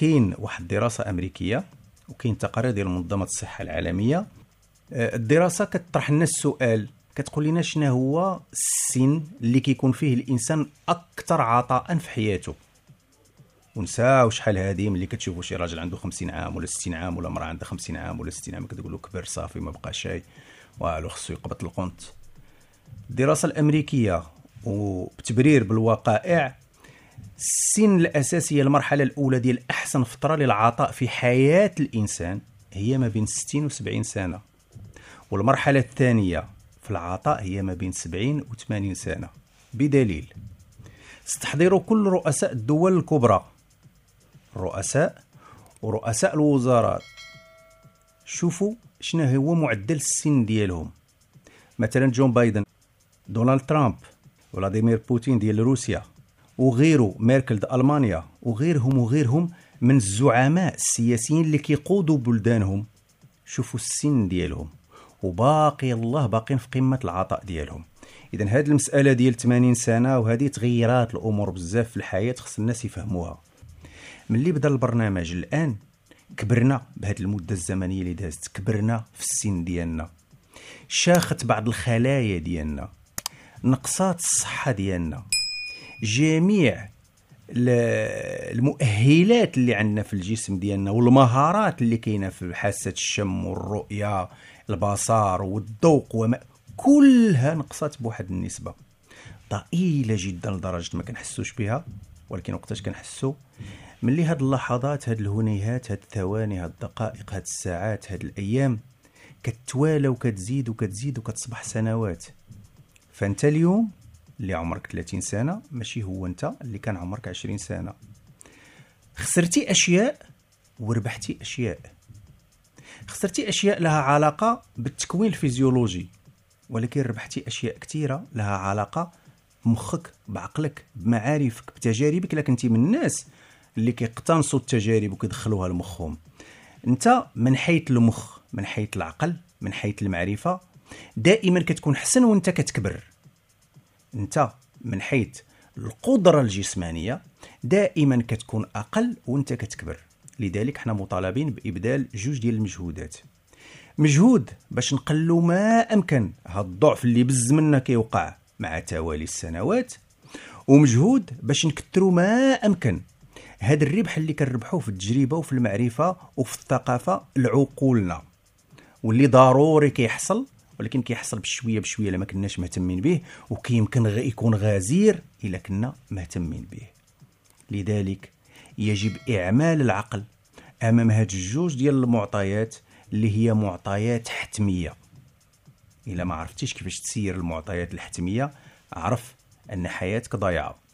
كاين واحد الدراسه امريكيه وكاين تقارير ديال منظمه الصحه العالميه آه، الدراسه كتطرح لنا السؤال كتقول لنا شنو هو السن اللي كيكون فيه الانسان اكثر عطاء في حياته ونساو شحال هادي ملي كتشوفوا شي راجل عنده 50 عام ولا 60 عام ولا مراه عندها 50 عام ولا 60 عام كتقول له كبر صافي ما بقى شيء والو خصو يقبط القنت الدراسه الامريكيه وبتبرير بالوقائع السن الاساسي المرحله الاولى ديال احسن فتره للعطاء في حياه الانسان هي ما بين 60 و70 سنه والمرحله الثانيه في العطاء هي ما بين 70 و80 سنه بدليل استحضروا كل رؤساء الدول الكبرى الرؤساء ورؤساء الوزارات شوفوا شنو هو معدل السن ديالهم مثلا جون بايدن دونالد ترامب فلاديمير بوتين ديال روسيا وغيره ميركل المانيا وغيرهم وغيرهم من الزعماء السياسيين اللي كيقودوا بلدانهم شوفوا السن ديالهم وباقي الله باقين في قمه العطاء ديالهم اذا هذه المساله ديال 80 سنه وهذه تغيرات الامور بزاف في الحياه خص الناس يفهموها ملي بدا البرنامج الان كبرنا بهذه المده الزمنيه اللي دازت كبرنا في السن ديالنا شاخت بعض الخلايا ديالنا نقصات الصحه ديالنا جميع المؤهلات اللي عندنا في الجسم ديالنا والمهارات اللي كاينه في حاسه الشم والرؤيه البصر والذوق وما كلها نقصت بواحد النسبه ضئيله جدا لدرجه ما كنحسوش بها ولكن وقتاش كنحسو ملي هاد اللحظات هاد الهنيهات هاد الثواني هاد الدقائق هاد الساعات هاد الايام كتوالى وكتزيد وكتزيد وكتصبح سنوات فانت اليوم اللي عمرك 30 سنه ماشي هو انت اللي كان عمرك 20 سنه خسرتي اشياء وربحتي اشياء خسرتي اشياء لها علاقه بالتكوين الفيزيولوجي ولكن ربحتي اشياء كثيره لها علاقه بمخك بعقلك بمعارفك بتجاربك لكن انت من الناس اللي كيقتنصوا التجارب وكيدخلوها لمخهم انت من حيث المخ من حيث العقل من حيث المعرفه دائما كتكون حسن وانت كتكبر انت من حيث القدره الجسمانيه دائما كتكون اقل وانت كتكبر لذلك حنا مطالبين بابدال جوج ديال المجهودات مجهود باش نقلوا ما امكن هذا الضعف اللي بز منا كيوقع مع توالي السنوات ومجهود باش نكثروا ما امكن هذا الربح اللي كنربحوه في التجربه وفي المعرفه وفي الثقافه لعقولنا واللي ضروري كيحصل ولكن كيحصل بشويه بشويه الا ما كناش مهتمين به وكيمكن يكون غزير الا كنا مهتمين به لذلك يجب اعمال العقل امام هاد الجوج ديال المعطيات اللي هي معطيات حتميه الا ما عرفتيش كيفاش تسير المعطيات الحتميه عرف ان حياتك ضايعه